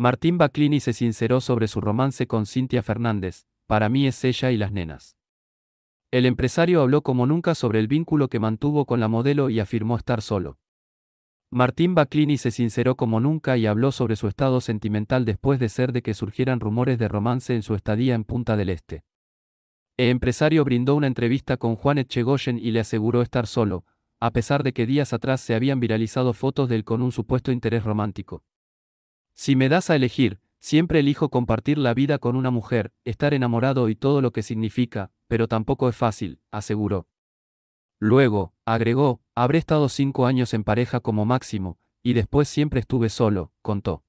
Martín Baclini se sinceró sobre su romance con Cintia Fernández, para mí es ella y las nenas. El empresario habló como nunca sobre el vínculo que mantuvo con la modelo y afirmó estar solo. Martín Baclini se sinceró como nunca y habló sobre su estado sentimental después de ser de que surgieran rumores de romance en su estadía en Punta del Este. El empresario brindó una entrevista con Juan Echegoyen y le aseguró estar solo, a pesar de que días atrás se habían viralizado fotos de él con un supuesto interés romántico. Si me das a elegir, siempre elijo compartir la vida con una mujer, estar enamorado y todo lo que significa, pero tampoco es fácil, aseguró. Luego, agregó, habré estado cinco años en pareja como máximo, y después siempre estuve solo, contó.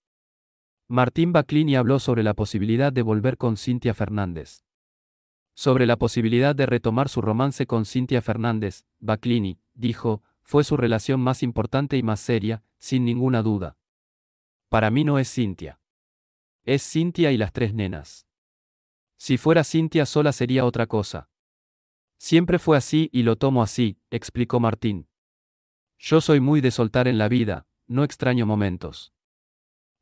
Martín Baclini habló sobre la posibilidad de volver con Cintia Fernández. Sobre la posibilidad de retomar su romance con Cintia Fernández, Baclini, dijo, fue su relación más importante y más seria, sin ninguna duda. Para mí no es Cintia. Es Cintia y las tres nenas. Si fuera Cintia sola sería otra cosa. Siempre fue así y lo tomo así, explicó Martín. Yo soy muy de soltar en la vida, no extraño momentos.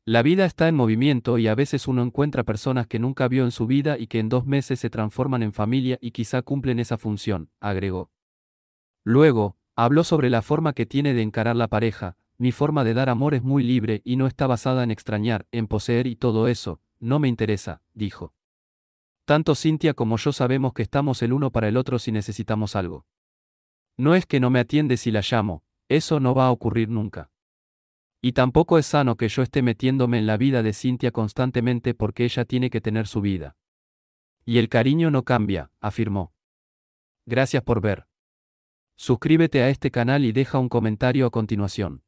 La vida está en movimiento y a veces uno encuentra personas que nunca vio en su vida y que en dos meses se transforman en familia y quizá cumplen esa función, agregó. Luego, habló sobre la forma que tiene de encarar la pareja, mi forma de dar amor es muy libre y no está basada en extrañar, en poseer y todo eso, no me interesa, dijo. Tanto Cintia como yo sabemos que estamos el uno para el otro si necesitamos algo. No es que no me atiende si la llamo, eso no va a ocurrir nunca. Y tampoco es sano que yo esté metiéndome en la vida de Cintia constantemente porque ella tiene que tener su vida. Y el cariño no cambia, afirmó. Gracias por ver. Suscríbete a este canal y deja un comentario a continuación.